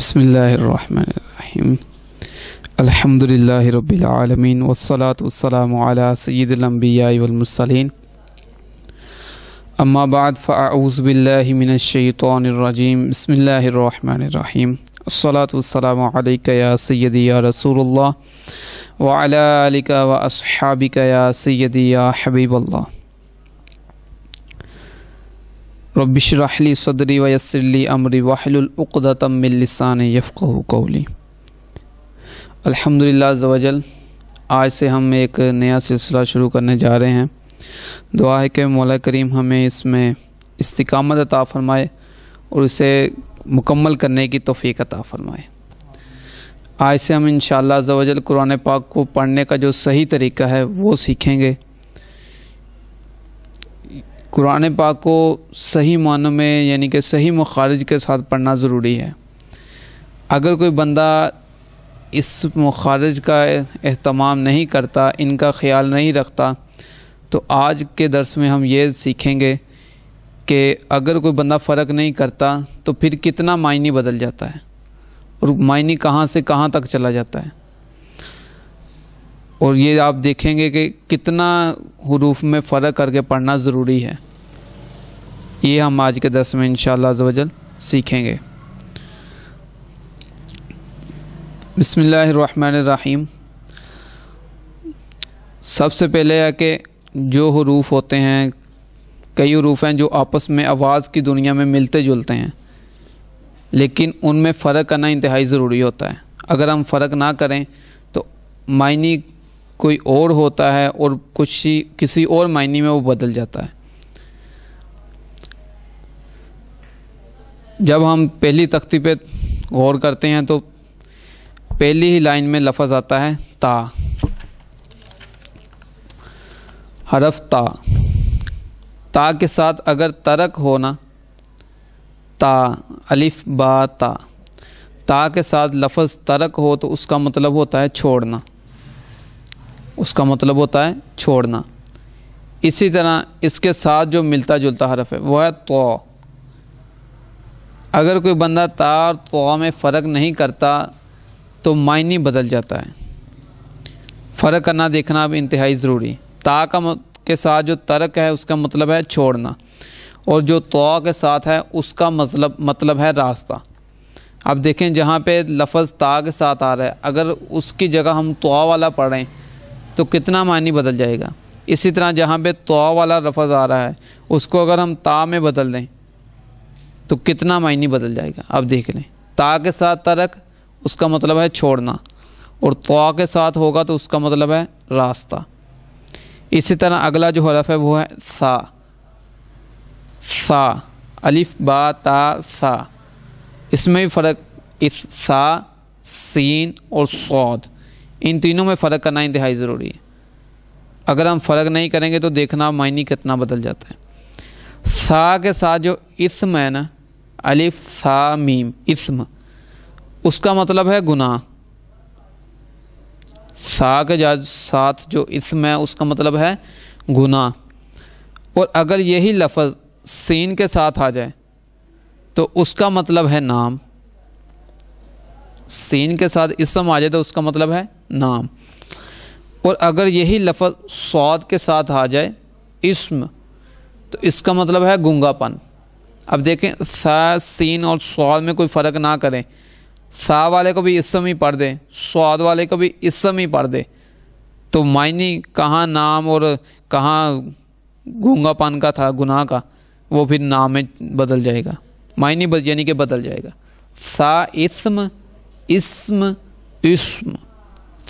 बसमीम अलहमदिल्ला रबालमीन वसलात वसलाम सैदम्बियामसलिन अम्माबाद फ़ाऊज़बिल्लिमिनशैतरजीम बसमीम असलातम या सैदी या रसूल वालिका व असहाबिका या सैदी या हबीबल्ला रबिशरहली सदरी वयसरली अमरी वाहलतमिलसान यफ़ कौली अलहमदिल्ला जवजल आज से हम एक नया सिलसिला शुरू करने जा रहे हैं दुआ है कि मौल करीम हमें इसमें इस्तकामत अता फ़रमाए और इसे मुकम्मल करने की तोफ़ी अता फ़रमाए आज से हम इन जवाजल कुरान पाक को पढ़ने का जो सही तरीका है वो सीखेंगे कुरान पाक को सही मानों में यानी कि सही मुखारज के साथ पढ़ना ज़रूरी है अगर कोई बंदा इस मुखारज का अहतमाम नहीं करता इनका ख्याल नहीं रखता तो आज के दरस में हम ये सीखेंगे कि अगर कोई बंदा फ़र्क नहीं करता तो फिर कितना मायने बदल जाता है और मायने कहाँ से कहाँ तक चला जाता है और ये आप देखेंगे कि कितना हरूफ में फ़र्क करके पढ़ना ज़रूरी है ये हम आज के दस में इनशा शजल सीखेंगे बसमीम सबसे पहले है कि जो हरूफ होते हैं कई हरूफ हैं जो आपस में आवाज़ की दुनिया में मिलते जुलते हैं लेकिन उनमें फ़र्क करना इंतहाई ज़रूरी होता है अगर हम फ़र्क ना करें तो मायनी कोई और होता है और कुछ ही किसी और मायने में वो बदल जाता है जब हम पहली तख्ती पे गौर करते हैं तो पहली ही लाइन में लफज आता है ता हरफ ता ता के साथ अगर तरक होना ता अलिफ बा ता ता के साथ लफज तरक हो तो उसका मतलब होता है छोड़ना उसका मतलब होता है छोड़ना इसी तरह इसके साथ जो मिलता जुलता हरफ है वह है तो अगर कोई बंदा तार तो में फ़र्क नहीं करता तो मायने बदल जाता है फ़र्क करना देखना अब इंतहाई ज़रूरी ता का के साथ जो तर्क है उसका मतलब है छोड़ना और जो तो के साथ है उसका मतलब मतलब है रास्ता अब देखें जहाँ पे लफज ता के साथ आ रहा है अगर उसकी जगह हम तो वाला पढ़ें तो कितना मानी बदल जाएगा इसी तरह जहाँ पे तो वाला रफज आ रहा है उसको अगर हम ता में बदल दें तो कितना मायनी बदल जाएगा अब देख लें ता के साथ तरक उसका मतलब है छोड़ना और तो के साथ होगा तो उसका मतलब है रास्ता इसी तरह अगला जो हरफ है वो है सा सा अलिफ बा ता सा इसमें भी फ़र्क इस सा सीन और सौद इन तीनों में फ़र्क करना इंतहाई ज़रूरी है अगर हम फ़र्क नहीं करेंगे तो देखना मायने कितना बदल जाता है सा के साथ जो इसम है ना अलिफ सा मीम इसम उसका मतलब है गुनाह सा के साथ जो इसम है उसका मतलब है गुनाह और अगर यही लफज सीन के साथ आ जाए तो उसका मतलब है नाम सीन के साथ इसम आ जाए तो उसका मतलब है नाम और अगर यही लफ्ज सौद के साथ आ जाए इसम तो इसका मतलब है गंगापन अब देखें सा सीन और सौद में कोई फ़र्क ना करें सा वाले को भी इसम ही पढ़ दें सौद वाले को भी इसम ही पढ़ दें तो मायने कहाँ नाम और कहाँ गंगापन का था गुनाह का वो फिर नाम में बदल जाएगा मायने यानी कि बदल जाएगा सा इसम इसम इसम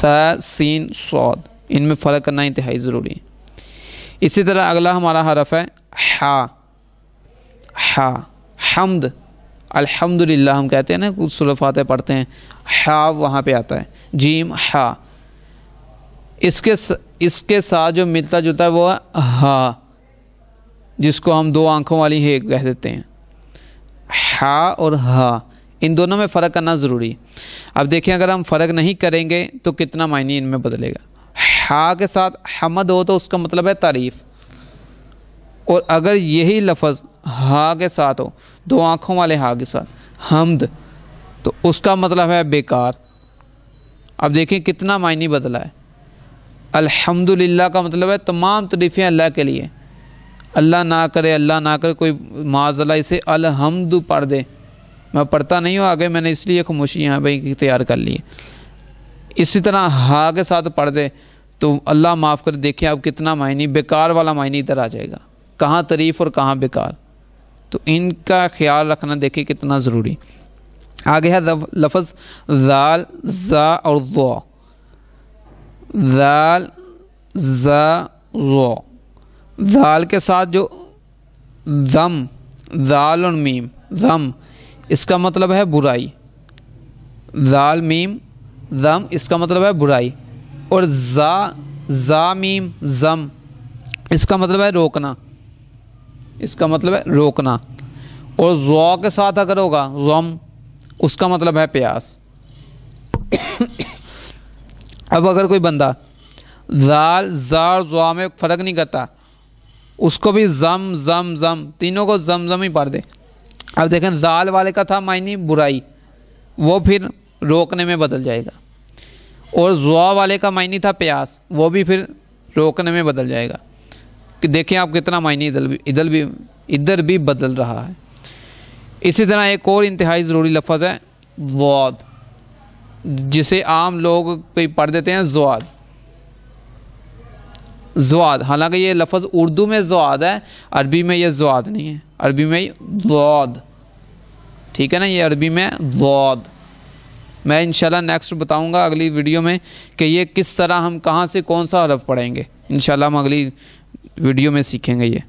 थ सीन सौद इनमें फ़र्क करना इंतहाई ज़रूरी है इसी तरह अगला हमारा हरफ है हा हा हमद अल्हम्दुलिल्लाह हम कहते हैं ना कुछ सुरफातें पढ़ते हैं हा वहाँ पे आता है जीम हा इसके इसके साथ जो मिलता जुलता है वो है हा जिसको हम दो आँखों वाली हे कह देते हैं हा और हा इन दोनों में फ़र्क करना ज़रूरी अब देखें अगर हम फ़र्क नहीं करेंगे तो कितना मायने इनमें बदलेगा हा के साथ हमद हो तो उसका मतलब है तारीफ़ और अगर यही लफज हा के साथ हो दो आँखों वाले हा के साथ हमद तो उसका मतलब है बेकार अब देखें कितना मायने बदला है अल्हम्दुलिल्लाह का मतलब है तमाम तरीफ़ें अल्लाह के लिए अल्लाह ना करे अल्लाह ना करे कोई माजला इसे अलहमद पढ़ दे मैं पढ़ता नहीं हूँ आगे मैंने इसलिए खामोशी यहाँ भाई तैयार कर ली इसी तरह हा के साथ पढ़ दे तो अल्लाह माफ़ कर देखिए आप कितना मायने बेकार वाला मायने इधर आ जाएगा कहाँ तरीफ और कहाँ बेकार तो इनका ख्याल रखना देखिए कितना ज़रूरी आगे है लफज दाल जा और दो दाल जा दाल के साथ जो दम दाल और मीम दम इसका मतलब है बुराई दाल मीम ज़म इसका मतलब है बुराई और जा जा मीम ज़म इसका मतलब है रोकना इसका मतलब है रोकना और ज़ो के साथ अगर होगा ज़म उसका मतलब है प्यास अब अगर कोई बंदा दाल जार जुआ में फ़र्क नहीं करता उसको भी ज़म ज़म ज़म तीनों को ज़म ज़म ही पढ़ दे अब देखें जाल वाले का था मायने बुराई वो फिर रोकने में बदल जाएगा और जुआ वाले का मायने था प्यास वो भी फिर रोकने में बदल जाएगा कि देखें आप कितना मायने इधर भी इधर भी इधर भी बदल रहा है इसी तरह एक और इंतहाई ज़रूरी लफज है वाद जिसे आम लोग कोई पढ़ देते हैं जुआद जुआद हालांकि ये लफज उर्दू में जुआद है अरबी में यह जुआद नहीं है अरबी में दौद ठीक है ना ये अरबी में दौद मैं इंशाल्लाह नेक्स्ट बताऊंगा अगली वीडियो में कि ये किस तरह हम कहाँ से कौन सा हरफ पढ़ेंगे इंशाल्लाह हम अगली वीडियो में सीखेंगे ये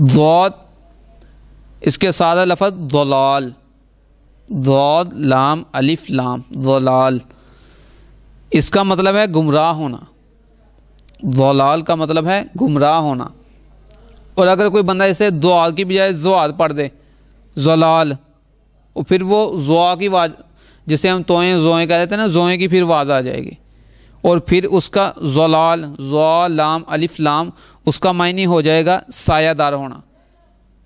दौद इसके सादा लफज दलाल दौद लाम अलिफ लाम दलाल इसका मतलब है गुमराह होना दलाल का मतलब है गुमराह होना और अगर कोई बंदा इसे दुआ की बजाय जुआद पढ़ दे जलाल और फिर वो जुआ की वाज जिसे हम तोएँ जोएँ कह देते हैं ना जोएँ की फिर वाज आ जाएगी और फिर उसका जलाल जुआ लाम अलिफ लाम उसका मायने हो जाएगा सायादार होना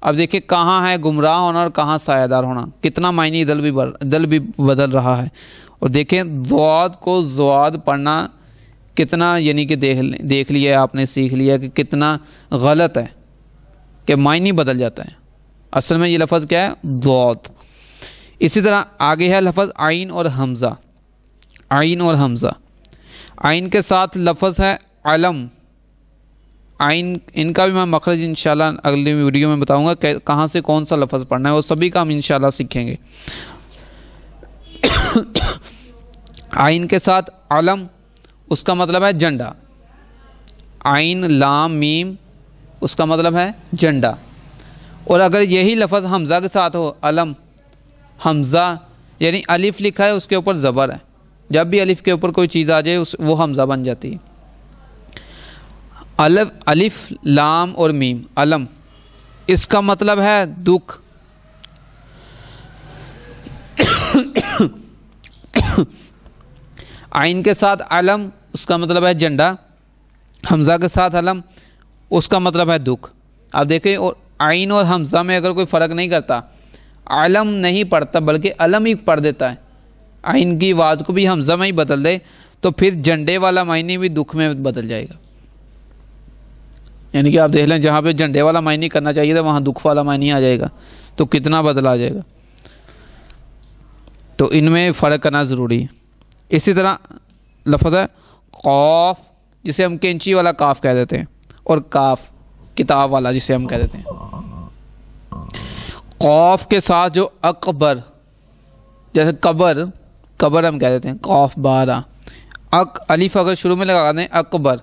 अब देखिए कहाँ है गुमराह होना और कहाँ सायादार होना कितना मायने दल भी दल भी बदल रहा है और देखें दुआद को जुआद पढ़ना कितना यानी कि देख देख लिया आपने सीख लिया कि कितना गलत है कि मायने बदल जाता है असल में ये लफज क्या है दौत इसी तरह आगे है लफज आइन और हमज़ा आइन और हमज़ा आइन के साथ लफज है अलम आइन इनका भी मैं मखरज इन अगली वीडियो में बताऊँगा कहाँ से कौन सा लफज पढ़ना है वो सभी का हम इन सीखेंगे आइन के साथ आलम उसका मतलब है झंडा आइन लाम मीम उसका मतलब है झंडा और अगर यही लफज हमज़ा के साथ हो अलम हमज़ा यानी अलिफ़ लिखा है उसके ऊपर ज़बर है जब भी अलिफ़ के ऊपर कोई चीज़ आ जाए उस वो हमज़ा बन जाती है अलफ अलिफ़ लाम और मीम अलम इसका मतलब है दुख आइन के साथ अलम उसका मतलब है झंडा हमज़ा के साथ अलम उसका मतलब है दुख अब देखें और आइन और हमजा में अगर कोई फ़र्क नहीं करता आलम नहीं पढ़ता बल्कि अलम ही पढ़ देता है आइन की आवाज़ को भी हमजा में ही बदल दे तो फिर झंडे वाला मायने भी दुख में बदल जाएगा यानी कि आप देख लें जहाँ पे झंडे वाला मायने करना चाहिए था वहाँ दुख वाला मायने आ जाएगा तो कितना बदला आ जाएगा तो इनमें फ़र्क करना ज़रूरी है इसी तरह लफज है कौफ जिसे हम कैंची वाला काफ कह देते हैं और काफ किताब वाला जिसे हम कह देते हैं खौफ के साथ जो अकबर जैसे कबर कबर हम कह देते हैं कौफ बारह अक अलीफ अगर शुरू में लगा दें अकबर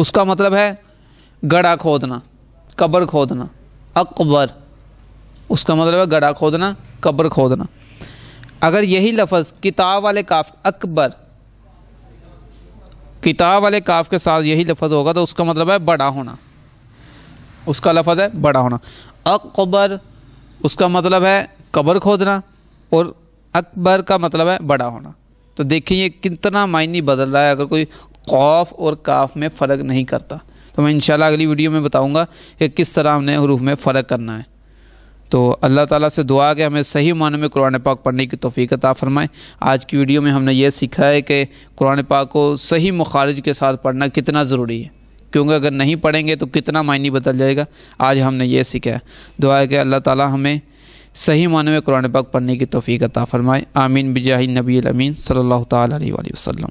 उसका मतलब है गड़ा खोदना कबर खोदना अकबर उसका मतलब है गड़ा खोदना कबर खोदना अगर यही लफज किताब वाले काफ अकबर किताब वाले काफ के साथ यही लफज होगा तो उसका मतलब है बड़ा होना उसका लफज है बड़ा होना अकबर उसका मतलब है कबर खोदना और अकबर का मतलब है बड़ा होना तो देखिए कितना मायने बदल रहा है अगर कोई खौफ और काफ में फ़र्क नहीं करता तो मैं इंशाल्लाह अगली वीडियो में बताऊंगा कि किस तरह हमने हरूफ में फ़र्क करना है तो अल्लाह ताला से दुआ के हमें सही माने में कुरान पाक पढ़ने की तोफ़ीक अता फ़रमाएँ आज की वीडियो में हमने ये सीखा है कि कुरान पाक को सही मुखारज के साथ पढ़ना कितना ज़रूरी है क्योंकि अगर नहीं पढ़ेंगे तो कितना मायने बदल जाएगा आज हमने ये सीखा है दुआ है कि अल्लाह ताला हमें सही माने में कुरान पाक पढ़ने की तोफ़ी अता फ़रमाए आमीन बिजाही नबी अमीन सल्ला वसलम